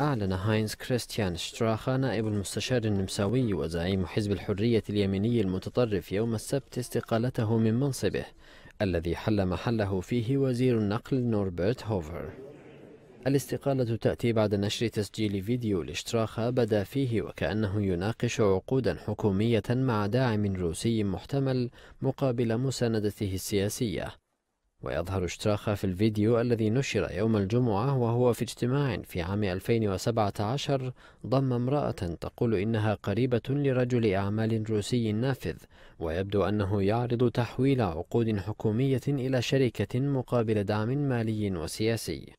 أعلن هاينز كريستيان شتراخا نائب المستشار النمساوي وزعيم حزب الحرية اليميني المتطرف يوم السبت استقالته من منصبه الذي حل محله فيه وزير النقل نوربرت هوفر الاستقالة تأتي بعد نشر تسجيل فيديو لشتراخا بدا فيه وكأنه يناقش عقودا حكومية مع داعم روسي محتمل مقابل مساندته السياسية ويظهر اشتراخا في الفيديو الذي نشر يوم الجمعة وهو في اجتماع في عام 2017 ضم امرأة تقول إنها قريبة لرجل أعمال روسي نافذ ويبدو أنه يعرض تحويل عقود حكومية إلى شركة مقابل دعم مالي وسياسي